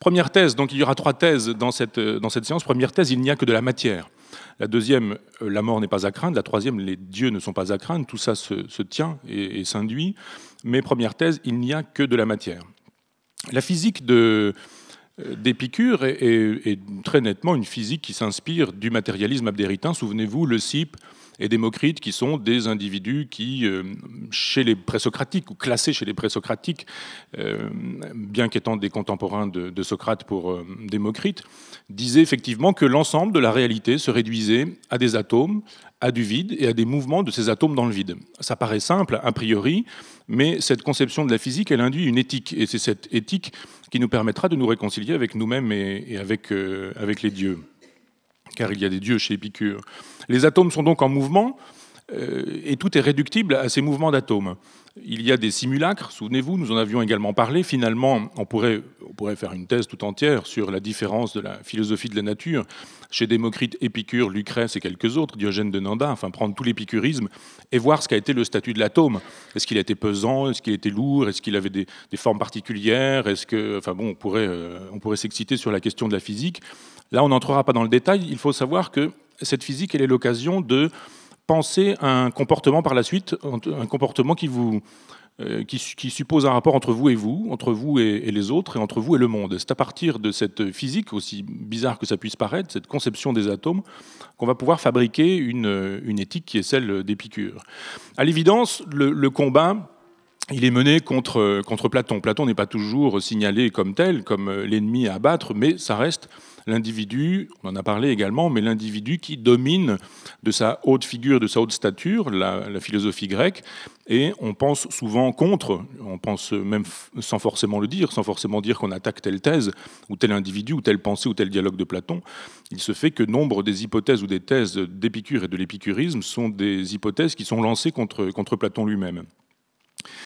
Première thèse, donc il y aura trois thèses dans cette, euh, dans cette séance. Première thèse, il n'y a que de la matière. La deuxième, euh, la mort n'est pas à craindre. La troisième, les dieux ne sont pas à craindre. Tout ça se, tient et, s'induit. Mais première thèse, il n'y a que de la matière. La physique euh, d'Épicure est, est, est, très nettement une physique qui s'inspire du matérialisme abdéritain. Souvenez-vous, le CIP, et Démocrite, qui sont des individus qui, euh, chez les présocratiques, ou classés chez les présocratiques, euh, bien qu'étant des contemporains de, Socrate pour euh, Démocrite, disaient effectivement que l'ensemble de la réalité se réduisait à des atomes, à du vide et à des mouvements de ces atomes dans le vide. Ça paraît simple, a priori, mais cette conception de la physique, elle induit une éthique, et c'est cette éthique qui nous permettra de nous réconcilier avec nous-mêmes et, avec, avec les dieux car il y a des dieux chez Épicure. Les atomes sont donc en mouvement, euh, et tout est réductible à ces mouvements d'atomes. Il y a des simulacres, souvenez-vous, nous en avions également parlé. Finalement, on pourrait, on pourrait, faire une thèse tout entière sur la différence de la philosophie de la nature chez Démocrite, Épicure, Lucrèce et quelques autres, Diogène de Nanda, enfin prendre tout l'épicurisme et voir ce qu'a été le statut de l'atome. Est-ce qu'il était pesant Est-ce qu'il était lourd Est-ce qu'il avait des, formes particulières Est-ce que, enfin bon, on pourrait, euh, on pourrait s'exciter sur la question de la physique. Là, on n'entrera pas dans le détail. Il faut savoir que cette physique, elle est l'occasion de penser un comportement par la suite, un comportement qui vous euh, qui, suppose un rapport entre vous et vous, entre vous et, les autres, et entre vous et le monde. C'est à partir de cette physique, aussi bizarre que ça puisse paraître, cette conception des atomes, qu'on va pouvoir fabriquer une, éthique qui est celle d'Épicure. À l'évidence, le combat il est mené euh, contre, Platon. Platon n'est pas toujours signalé comme tel, comme euh, l'ennemi à abattre, mais ça reste l'individu, on en a parlé également, mais l'individu qui domine de sa haute figure, de sa haute stature, la, philosophie grecque, et on pense souvent contre, on pense même sans forcément le dire, sans forcément dire qu'on attaque telle thèse, ou tel individu, ou telle pensée, ou tel dialogue de Platon, il se fait que nombre des hypothèses ou des thèses d'Épicure et de l'épicurisme sont des hypothèses qui sont lancées contre Platon lui-même.